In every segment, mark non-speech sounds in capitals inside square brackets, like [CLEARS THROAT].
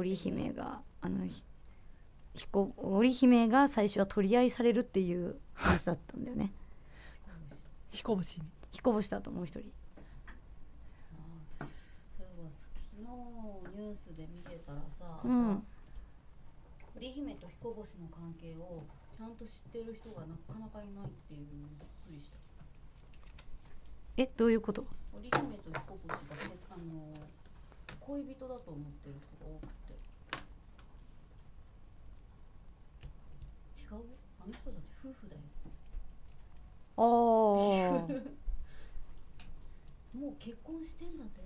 織姫があの彦織姫が最初は取り合いされるっていう [LAUGHS] 話だったんだよね彦星彦星だともう一人昨日ニュースで見てたらさ、うん、織姫と彦星の関係をちゃんと知ってる人がなかなかいないっていうのびっくりしたえどういうこと織姫と彦星が、あの恋人だと思ってる人が多くて違うあの人たち夫婦だよああ [LAUGHS] もう結婚してんだぜ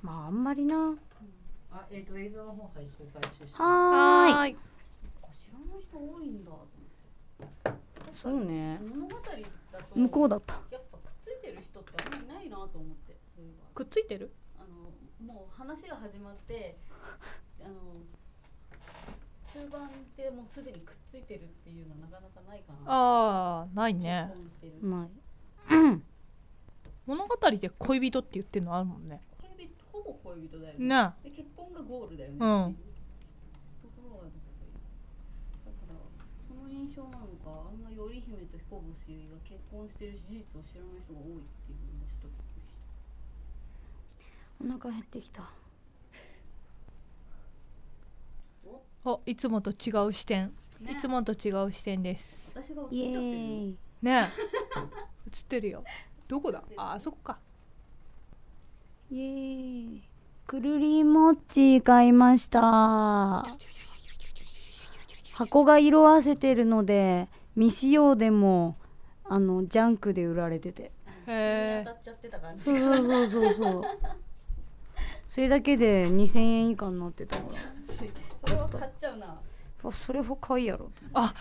まああんまりな、うん、あえっ、ー、と映像の方配信開始してはい知らない人多いんだそうね物語だと向こうだったやっぱくっついてる人ってあんまりないなと思ってくっついてるもう話が始まってあの中盤ってもうすでにくっついてるっていうのはなかなかないかなああないねない [CLEARS THROAT] 物語で恋人って言ってるのあるもんね恋人ほぼ恋人だよねねで結婚がゴールだよね、うんっていところがだからその印象なのかあんまり織姫と彦星が結婚してる事実を知らない人が多いっていうお腹減ってきたあいつもと違う視点、ね、いつもと違う視点ですイエーイね映ってるよどこだああそこかイエーイくるりもち買いました箱が色あせてるので未使用でもあのジャンクで売られててへえ当たっちゃってた感じそうそうそうそうそれだけで2000円以下になってたからそれは買っちゃうなあそれは買いやろあ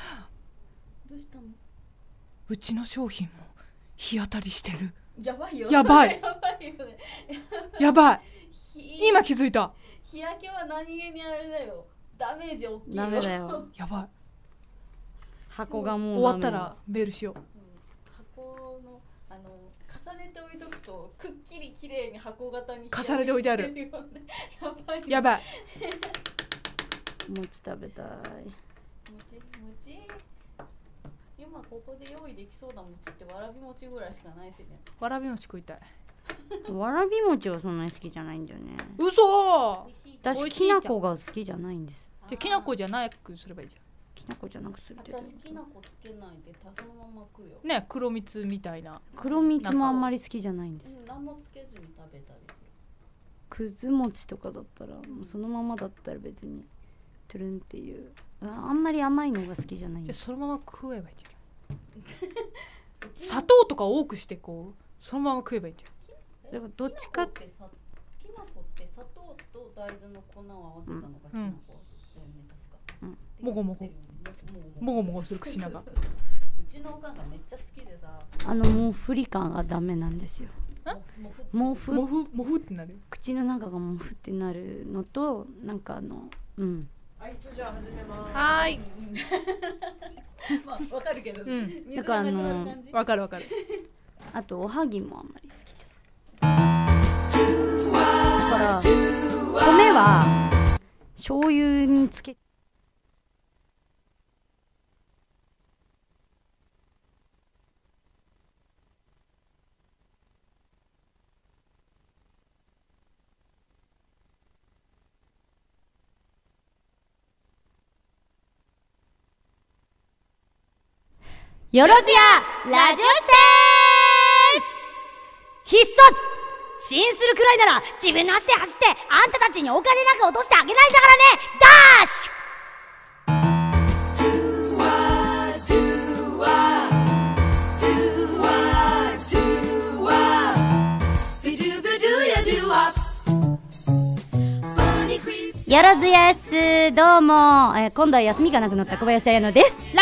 どうしたのうちの商品も日当たりしてるやばいよやばい [LAUGHS] やばいよねやばい今気づいた日焼けは何気にあれだよダメージ大きいダメだよやばい箱がもう終わったらメールしよう重ねて置いとくとくっきり綺麗に箱型に重ねて置いてある [LAUGHS] やばいやばい餅食べたい餅餅今ここで用意できそうな餅ってわらび餅ぐらいしかないしねわらび餅食いたいわらび餅はそんなに好きじゃないんだよね嘘私きな粉が好きじゃないんですじゃきな粉じゃないくすればいいじゃんきな粉じゃなくするって私きな粉つけないでたそのまま食うよね黒蜜みたいな黒蜜もあんまり好きじゃないんですうん何もつけずに食べたりするくず餅とかだったらもうそのままだったら別にトゥルンっていうああんまり甘いのが好きじゃないじゃでそのまま食えばいいじゃん [LAUGHS] 砂糖とか多くしてこうそのまま食えばいいじゃんだからどっちかってさきな粉って砂糖と大豆の粉を合わせたのがきな粉だよね、確か、うんもごもごもごもごするくしなうちのおかんがめっちゃ好きでさあのもう布り感がダメなんですよも毛布毛布毛ふってなる口の中が毛ふってなるのとなんかあのうんはいそれじゃあ始めますはい [LAUGHS] まあわかるけど、うん、だからあのわかるわかるあとおはぎもあんまり好きじゃないだから米は醤油につけよろずやラジオ視ー必殺チンするくらいなら自分の足で走ってあんたたちにお金なんか落としてあげないんだからねダッシュよろずやす。どうも、えー、今度は休みがなくなった小林彩乃です。ライディー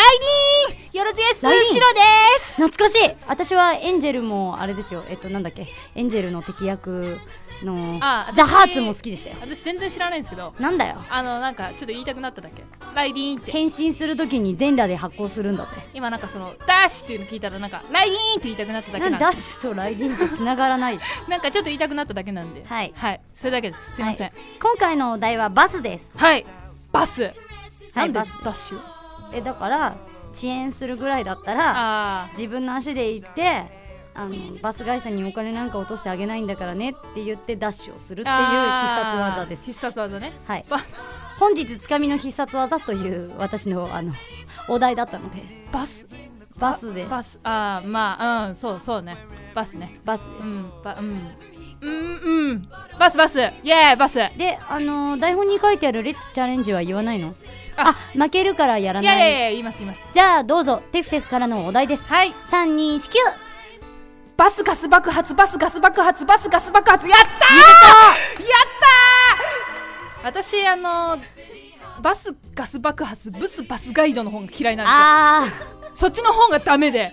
よろずえすシろです懐かしい私はエンジェルもあれですよえっとなんだっけエンジェルの敵役のあザ・ハーツも好きでしたよ私全然知らないんですけどなんだよあのなんかちょっと言いたくなっただけライディーンって変身するときに全裸で発行するんだって今なんかそのダッシュっていうの聞いたらなんかライディーンって言いたくなっただけなんでダッシュとライディーンってつながらないなんかちょっと言いたくなっただけなんではい、はい、それだけですすいません、はい、今回のお題はバスですはいバス、はい、なんでダッシュ、えだから遅延するぐらいだったら自分の足で行ってあのバス会社にお金なんか落としてあげないんだからねって言ってダッシュをするっていう必殺技です必殺技ねはい本日つかみの必殺技という私のあのお題だったのでバスバスでバスああまあうんそうそうねバスねバスです、うんばうんうんうんバスバスイエーバスであのー台本に書いてある「レッツチャレンジ」は言わないのあ負けるからやらないやいやいや言います言いますじゃあどうぞテフテフからのお題ですはい三2一九。バスガス爆発バスガス爆発バスガス爆発やったーやったー私あのバスガス爆発ブスバスガイドの本が嫌いなんあですよそっちの本がダメで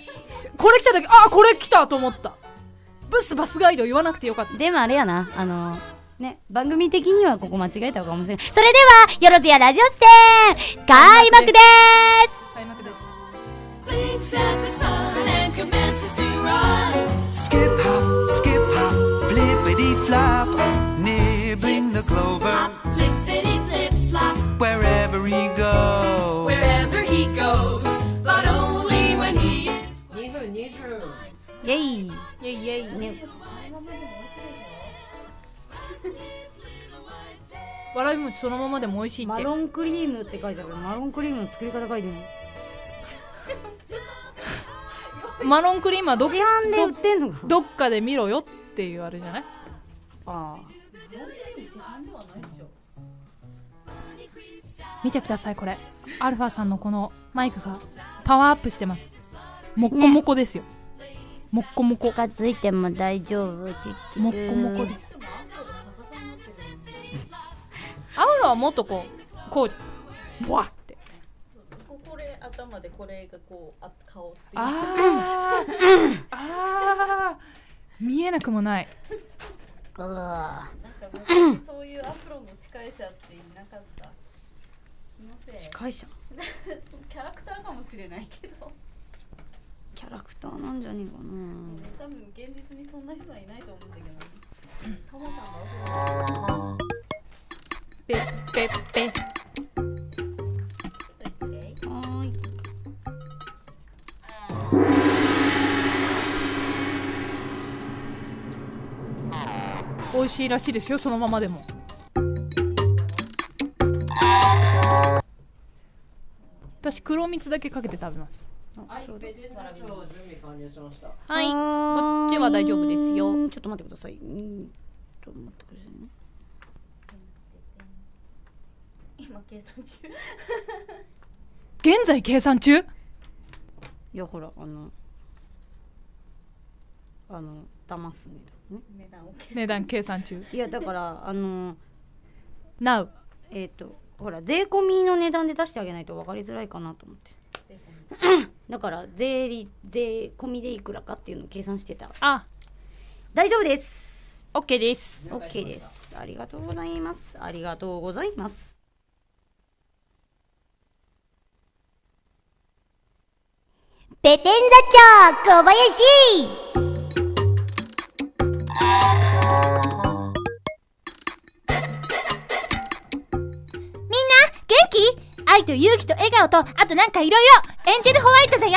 これ来た時あこれ来たと思ったブスバスガイド言わなくてよかったでもあれやなあのーね、番組的にはここ間違えたかもしれない。それでは、よろずやラジオス視点、開幕ですわらび餅そのままでも美味しいってマロンクリームって書いてあるマロンクリームの作り方書いてない [LAUGHS] マロンクリームはど市販で売ってんのかどっかで見ろよっていうあれじゃないああ見てくださいこれアルファさんのこのマイクがパワーアップしてますもっこもこですよ、ね、もっこもこ近づいても大丈夫もっこもこです合うのはもっとこうこうじゃんわっッてこれ頭でこれがこうあ顔ってあーあー見えなくもないああそういうアフロの司会者っていなかった司会者キャラクターかもしれないけどキャラクターなんじゃねえかな多分現実にそんな人はいないと思うんだけど、タモさんがペッペッペ美味しいらしいですよそのままでも私黒蜜だけかけて食べますはい、はい、こっちは大丈夫ですよ。ちょっと待ってください。ちょっと待ってくださいね。今計算中現在計算中いやほらあのあの騙す値段値段計算中いやだからあの Now えっ、とほら税込みの値段で出してあげないと分かりづらいかなと思ってだから税理税込みでいくらかっていうのを計算してたあ大丈夫です OK です OK ですありがとうございますありがとうございますペテン座長小林みんな元気愛と勇気と笑顔とあとなんかいろいろエンジェルホワイトだよ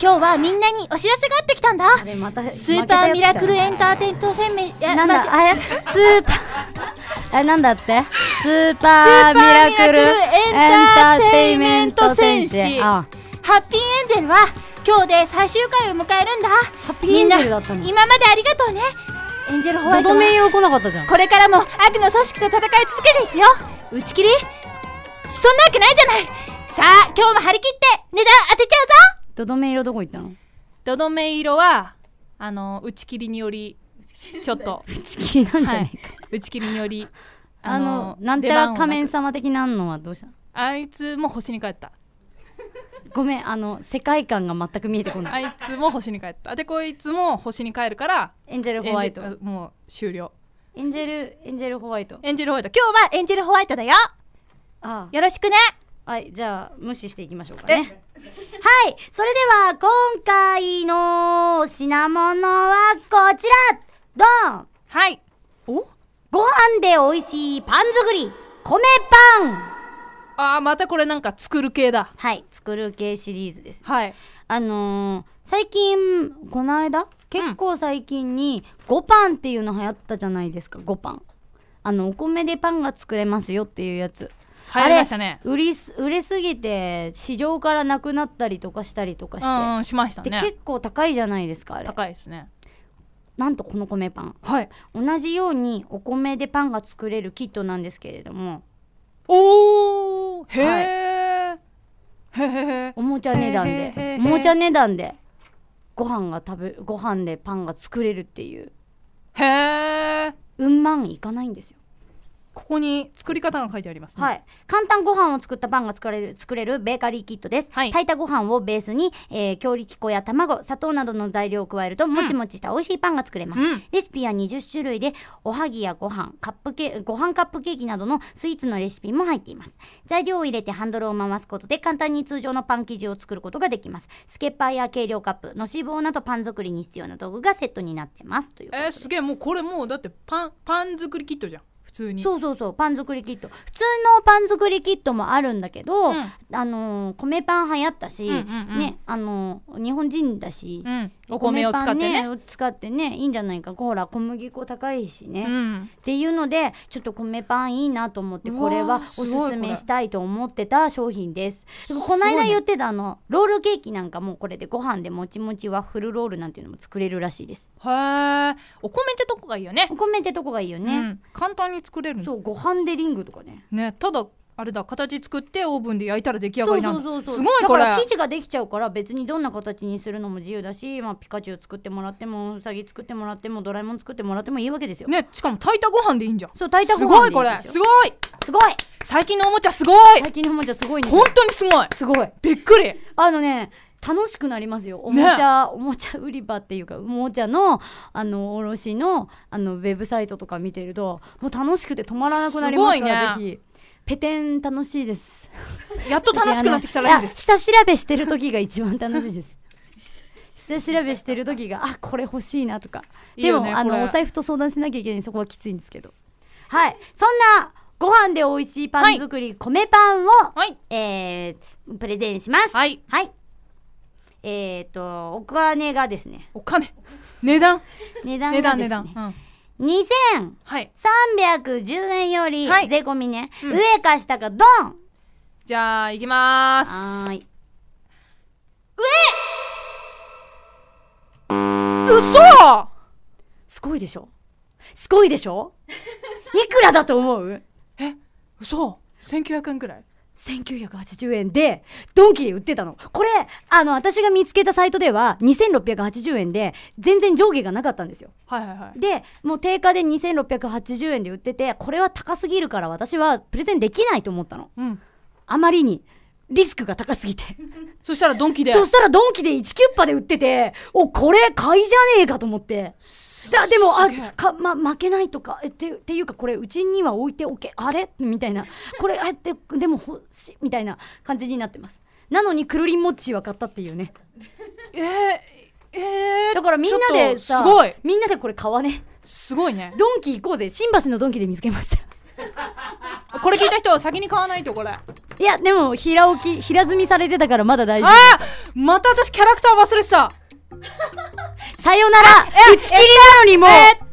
今日はみんなにお知らせがあってきたんだスーパーミラクルエンターテイントセンメなんだあれスーパーあなんだってスーパーミラクルエンターテイメント戦士ハッピーエンジェルは今日で最終回を迎えるんだハッピーエンジェルだったの今までありがとうねエンジェルホワイトは来なかったじゃんこれからも悪の組織と戦い続けていくよ打ち切りそんなわけないじゃないさあ今日も張り切って値段当てちゃうぞどどめ色どこ行ったのどどめ色はあの打ち切りによりちょっと [LAUGHS] 打ち切りなんじゃないか、はい、打ち切りによりあのなんちゃら仮面様的なのはどうしたあいつも星に帰ったごめんあの世界観が全く見えてこないあいつも星に帰ったでこいつも星に帰るからエンジェルホワイトもう終了エンジェルエンジェルホワイトエンジェルホワイト今日はエンジェルホワイトだよあよろしくねはいじゃあ無視していきましょうかねはいそれでは今回の品物はこちらドンはいおご飯で美味しいパン作り米パンああまたこれなんか作る系だはい作る系シリーズですはいあのー、最近この間結構最近にごパンっていうの流行ったじゃないですかごパンあのお米でパンが作れますよっていうやつ流行りましたね売り売れすぎて市場からなくなったりとかしたりとかしてうんしましたねで結構高いじゃないですかあれ高いですねなんとこの米パン、はい、同じようにお米でパンが作れるキットなんですけれどもおーへえ、はい、おもちゃ値段でおもちゃ値段でご飯が食べご飯でパンが作れるっていうへえうんまんいかないんですよここに作り方が書いてありますね、はい、簡単ご飯を作ったパンが作れる作れるベーカリーキットです、はい、炊いたご飯をベースに、えー、強力粉や卵砂糖などの材料を加えるともちもちした美味しいパンが作れます、うん、レシピは20種類でおはぎやご飯カップケご飯カップケーキなどのスイーツのレシピも入っています材料を入れてハンドルを回すことで簡単に通常のパン生地を作ることができますスケッパーや計量カップの脂肪などパン作りに必要な道具がセットになってますというえー、すげえもうこれもうだってパンパン作りキットじゃん通にそうそうそうパン作りキット普通のパン作りキットもあるんだけど、うん、あのー、米パン流行ったし、うんうんうん、ねあのー、日本人だし、うん、お米を使ってね、ね、使ってねいいんじゃないかほら小麦粉高いしね、うん、っていうのでちょっと米パンいいなと思ってこれはおすすめしたいと思ってた商品ですこの間言ってたあのロールケーキなんかもこれでご飯でもちもちワッフルロールなんていうのも作れるらしいですへえお米ってとこがいいよねお米ってとこがいいよね、うん、簡単に作れるそうご飯でリングとかねねただあれだ形作ってオーブンで焼いたら出来上がりなんだすごいこれだから生地ができちゃうから別にどんな形にするのも自由だし、まあ、ピカチュウ作ってもらってもウサギ作ってもらってもドラえもん作ってもらってもいいわけですよねしかも炊いたご飯でいいんじゃんそう炊いたご飯すごいこれすごいすごい最近のおもちゃすごい最近のおもちゃすごいん本当にすごいすごいびっくりあのね楽しくなりますよおもちゃ、ね、おもちゃ売り場っていうかおもちゃのあの卸のあのウェブサイトとか見てるともう楽しくて止まらなくなりますから、ね、ぜひペテン楽しいです [LAUGHS] やっと楽しくなってきたらいいです下調べしてる時が一番楽しいです [LAUGHS] 下調べしてる時があこれ欲しいなとかでも、ね、あのお財布と相談しなきゃいけないそこはきついんですけどはいそんなご飯で美味しいパン作り、はい、米パンを、はい、えー、プレゼンします。はい。はい、えっ、ー、と、お金がですね。お金値段値段、ね、値段、値段。うん2310円より税込みね、うん上か下かドンじゃあ、いきまーす。はーい嘘すごいでしょすごいでしょ [LAUGHS] いくらだと思うえ嘘 ?1900 円くらい1980円でドンキで売ってたのこれあの私が見つけたサイトでは2680円で全然上下がなかったんですよ、はいはいはい、でもう定価で2680円で売っててこれは高すぎるから私はプレゼンできないと思ったの、うん、あまりにリスクが高すぎて [LAUGHS] そしたらドンキでそしたらドンキで1キュッパで売ってておこれ買いじゃねえかと思ってだでもあか、ま、負けないとかってっていうかこれうちには置いておけあれみたいなこれあってでも欲しいみたいな感じになってますなのにくるりんもっちは買ったっていうねえー、えー、だからみんなでさすごいみんなでこれ買わねすごいねドンキ行こうぜ新橋のドンキで見つけましたこれ聞いた人先に買わないとこれいやでも平置き平積みされてたからまだ大丈夫あまた私キャラクター忘れてたさよなら打ち切りなのにもうえっと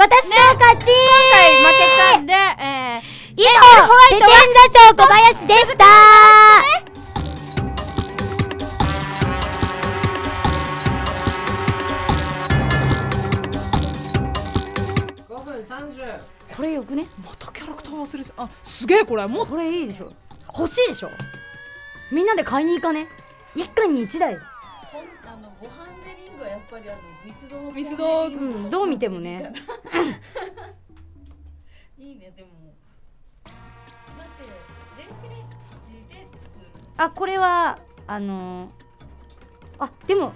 私の勝ち、ね、今回負けたんでえー以上、ペテン座長小林でしたこれよくねまた忘れあすげえこれもうこれいいでしょ欲しいでしょみんなで買いに行かね一家に一台ほんあのご飯デリングはやっぱりあのミスドミスド、うん、どう見てもねいいねでも待って電子レンジで作るあこれはあのー、あでも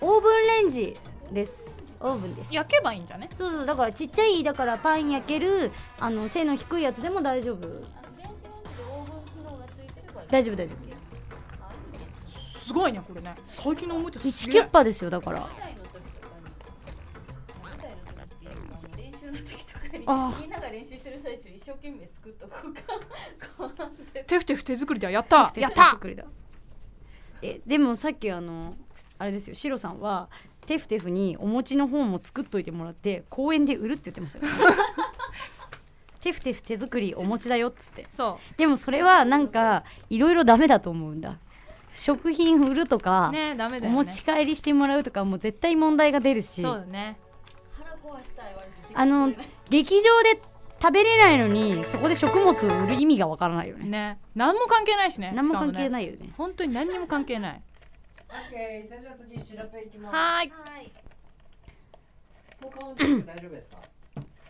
オーブンレンジですオーブンです焼けばいいんじゃねそうそうだからちっちゃいだからパン焼けるあの背の低いやつでも大丈夫大丈夫大丈夫すごいねこれね最近のおもちゃすげ1キュッパですよだからああみんなが練習してる最中一生懸命作っとこうかテフテフ手作りだやったやったえでもさっきあのあれですよシロさんはテフテフにお餅の方も作っといてもらって公園で売るって言ってました [LAUGHS] テフテフ手作りお餅だよっつってそうでもそれはなんかいろいろダメだと思うんだ食品売るとか、ねダメだよね、お持ち帰りしてもらうとかもう絶対問題が出るしそうだね腹壊したいあの劇場で食べれないのにそこで食物を売る意味がわからないよねね何も関係ないしね何も関係ないよねね本当に何にも関係ない OK、それじゃあ次、シいきます。はい。もうカウント大丈夫ですか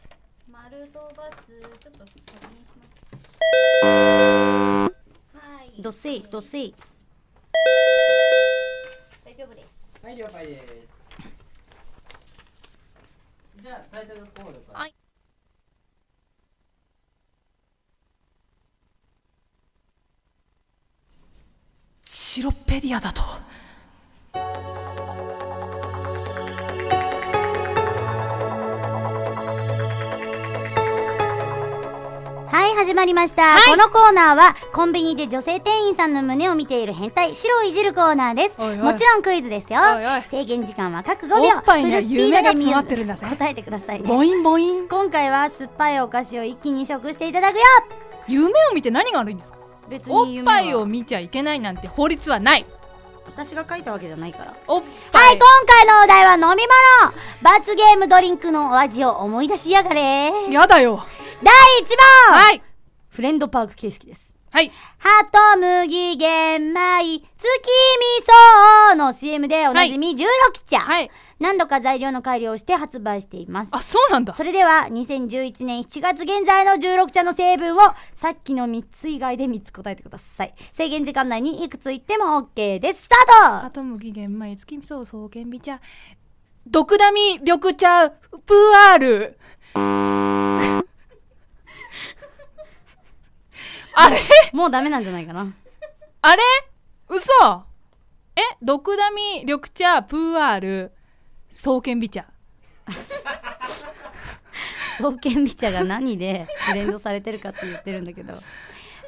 [COUGHS] 丸とバツ、ちょっと確認します。はい。どせい、どせい。大丈夫です。はい、了解です。じゃあ、タイトルコールから。はい。シロペディアだとりました、はい、このコーナーはコンビニで女性店員さんの胸を見ている変態白をいじるコーナーですもちろんクイズですよ制限時間は各5秒フルスピてるんだよ答えてくださいねボインボイン今回は酸っぱいお菓子を一気に食していただくよ夢を見て何が悪いんですか別におっぱいを見ちゃいけないなんて法律はない私が書いたわけじゃないからおっぱいはい今回のお題は飲み物罰ゲームドリンクのお味を思い出しやがれやだよ第1問はいフレンドパーク形式です。はい。ハト麦玄米月味噌の CM でおなじみ16茶、はい、何度か材料の改良をして発売していますあそうなんだそれでは2011年7月現在の16茶の成分をさっきの3つ以外で3つ答えてください制限時間内にいくつ言っても OK ですスタートハト玄米月味噌草原美茶毒ダミ緑茶プーアールあれもうダメなんじゃないかなあれ嘘えドクダミ緑茶プーアール双剣美茶 [LAUGHS] 双剣美茶が何でブレンドされてるかって言ってるんだけど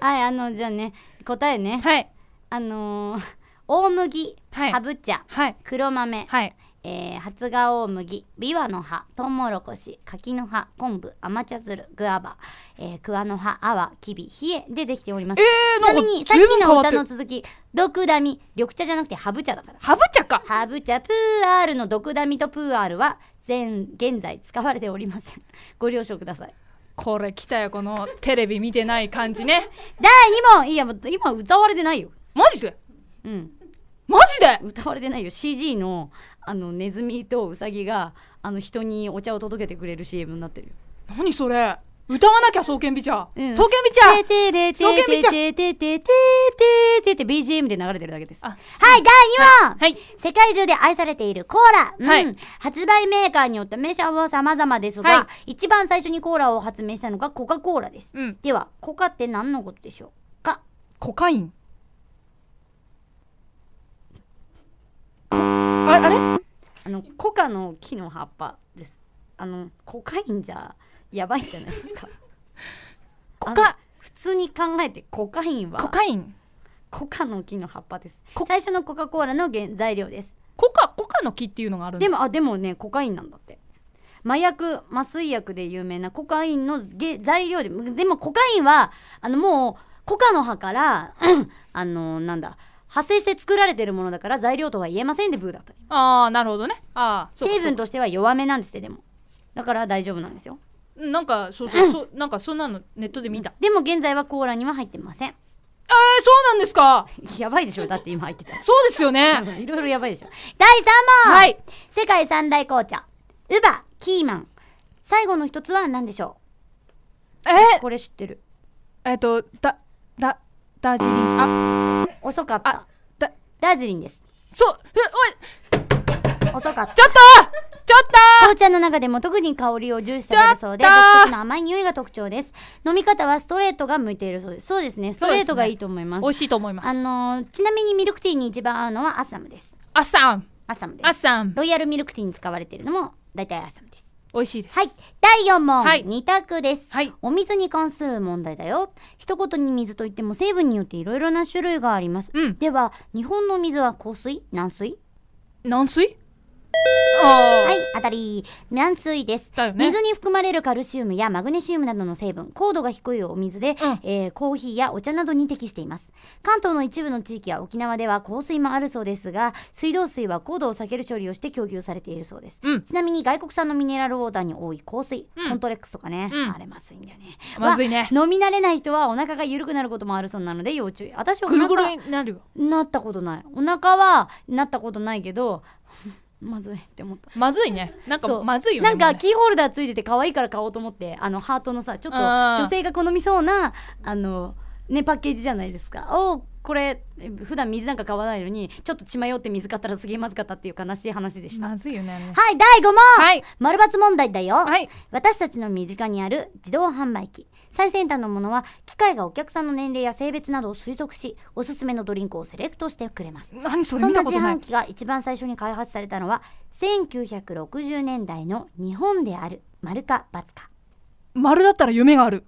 はいあのじゃあね答えねはいあのー、大麦、はい、かぶ茶、はい、黒豆、はい、えー、発芽大麦ビワの葉トウモロコシ柿の葉昆布甘茶鶴グアバ、えー、桑の葉アワキビヒエでできております、えー、ちなみにさっきの歌の続きドクダミ緑茶じゃなくてハブ茶だからハブ茶かハブ茶プーアールのドクダミとプーアールは全現在使われておりません [LAUGHS] ご了承くださいこれ来たよこのテレビ見てない感じね [LAUGHS] 第2問いや今歌われてないよマジでうんマジで歌われてないよ CG のあのネズミとウサギがあの人にお茶を届けてくれる CM になってるよ何それ歌わなきゃ双剣美茶、うん、双剣美茶双剣美茶てててててて BGM で流れてるだけですはい第2問、はい、世界中で愛されているコーラ、はいうん、発売メーカーによって名称は様々ですが、一番最初にコーラを発明したのがコカ・コーラです、うん、ではコカって何のことでしょうかコカインああれあのコカの木の葉っぱですあのコカインじゃやばいじゃないですか [LAUGHS] コカ普通に考えてコカインはコカインコカの木の葉っぱです最初のコカ・コーラの原材料ですコカコカの木っていうのがあるでもあでもねコカインなんだって麻薬麻酔薬で有名なコカインの材料ででもコカインはあのもうコカの葉から、うん、あのなんだ発生して作られてるものだから材料とは言えませんでブーだったああなるほどねああ成分としては弱めなんですってでもだから大丈夫なんですよなんかそうそう [LAUGHS] そうなんかそんなのネットで見たでも現在はコーラには入ってませんえー、そうなんですか [LAUGHS] やばいでしょだって今入ってたそうですよね [LAUGHS] いろいろやばいでしょ第3問はい世界三大紅茶ウバキーマン最後の一つは何でしょうえー、これ知ってるえっ、ー、とだだダージリンあ遅かっただダージリンですそうえおい遅かったちょっとちょっと紅茶の中でも特に香りを重視されるそうで独特の甘い匂いが特徴です飲み方はストレートが向いているそうですそうですねストレートがいいと思います美味しいと思いますあのちなみにミルクティーに一番合うのはアッサムですアッサムアッサムですロイヤルミルクティーに使われているのも大体アッサムです美味しいです。はい。第4問、はい2択です、はいお水に関する問題だよ。一言に水といっても成分によっていろいろな種類があります。うんでは、日本の水は硬水軟水軟水はい、当たり。軟水です、ね、水に含まれるカルシウムやマグネシウムなどの成分、高度が低いお水で、うん、えー、コーヒーやお茶などに適しています。関東の一部の地域や沖縄では香水もあるそうですが、水道水は高度を避ける処理をして供給されているそうです。うん、ちなみに外国産のミネラルウォーターに多い香水、うん、コントレックスとかね、あれまずいんだよね。まずいね。飲み慣れない人はお腹が緩くなることもあるそうなので要注意。私はぐるぐるになるなったことない。お腹はなったことないけど、まずいって思ったまずいねなんかまずいよねなんかキーホルダーついてて可愛いから買おうと思ってあのハートのさちょっと女性が好みそうなあのねパッケージじゃないですかをこれ普段水なんか買わないのにちょっと血迷って水買ったらすげえまずかったっていう悲しい話でしたまずいよねはい第5問、はい、丸抜問題だよ、はい、私たちの身近にある自動販売機最先端のものは機械がお客さんの年齢や性別などを推測しおすすめのドリンクをセレクトしてくれます何それそんな自販機が一番最初に開発されたのは1960年代の日本である丸か×か丸だったら夢がある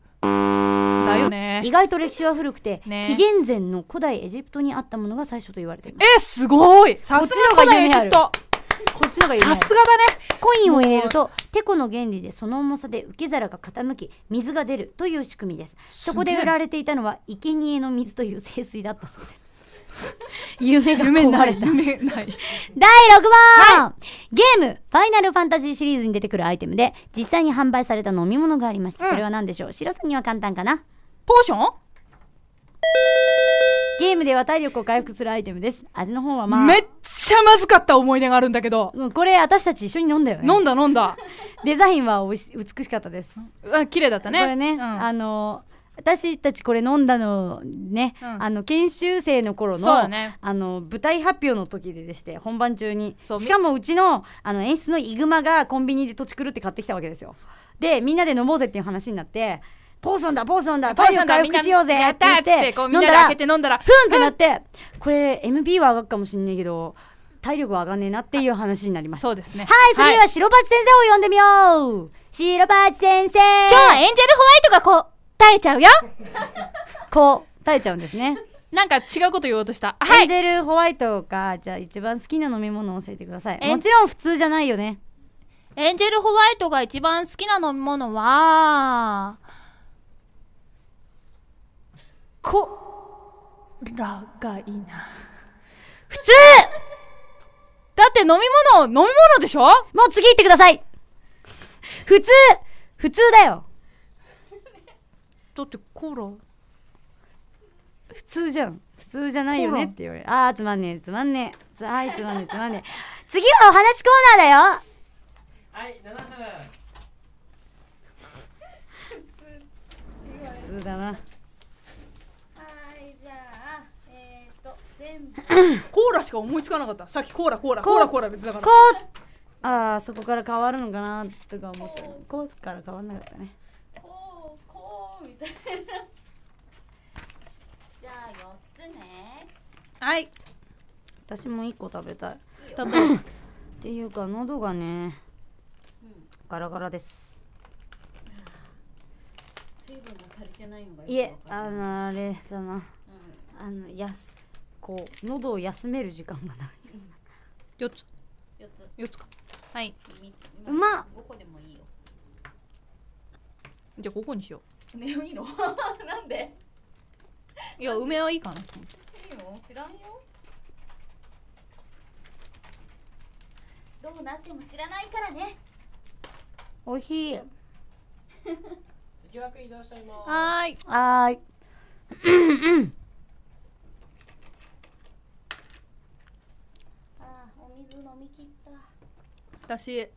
よね意外と歴史は古くて、ね、紀元前の古代エジプトにあったものが最初と言われていますえすごいさすが古代エジプトこっちのがさすがだねコインを入れるとてこの原理でその重さで受け皿が傾き水が出るという仕組みですそこで売られていたのは生贄の水という清水だったそうです [LAUGHS] 夢が壊れた夢ない第6問、はい、ゲーム「ファイナルファンタジー」シリーズに出てくるアイテムで実際に販売された飲み物がありました、うん、それは何でしょう白さんには簡単かなポーションゲームでは体力を回復するアイテムです味の方はまあめっちゃまずかった思い出があるんだけどこれ私たち一緒に飲んだよね飲んだ飲んだ [LAUGHS] デザインはおいし美しかったですあ綺麗だったねこれね、うん、あの私たちこれ飲んだのね、うん、あの研修生の頃のね、あの舞台発表の時ででして本番中にしかもうちのあの演出のイグマがコンビニで土地狂って買ってきたわけですよでみんなで飲もうぜっていう話になってポーションだ、ポーションだ、ポーションんなしようぜって言って、飲んだら、ふんってなって、これ MB は上がるかもしんないけど、体力は上がんねえなっていう話になります。そうですね。はい、次は白八先生を呼んでみよう、はい、白八先生今日はエンジェルホワイトがこう、耐えちゃうよ [LAUGHS] こう、耐えちゃうんですね。なんか違うこと言おうとした。はい、エンジェルホワイトが、じゃあ一番好きな飲み物を教えてください。もちろん普通じゃないよね。エンジェルホワイトが一番好きな飲み物は、こらがいいな普通だって飲み物飲み物でしょもう次行ってください普通普通だよだってコーラ普通じゃん普通じゃないよねって言われああつまんねえつまんねえはいつまんねえつまんねえ次はお話コーナーだよはい7分普通だなコーラしか思いつかなかったさっきコーラコーラコーラコーラ別だからーああそこから変わるのかなとか思ったースから変わらなかったねこうこうみたいなじゃあ4つねはい私も1個食べたい多分っていうか喉がね、ガラガラです水分が足りてないのがいえあのあれだな、うん、あのすこう喉を休める時間がない四つ四つ四つかはいうまっ五個でもいいよじゃあここにしよねいいの [LAUGHS] なんでいや梅はいいかなと思っていいよ知らんよどうなっても知らないからねおいしい次枠移動しちゃいますはーいはーい飲み切った私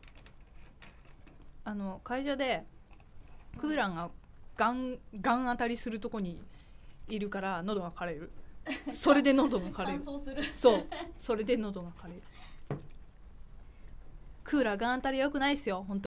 あの会社でクーラーがガンガン当たりするとこにいるから喉が枯れるそれで喉が枯れるそうそれで喉が枯れるクーラーガン当たりよくないですよ本当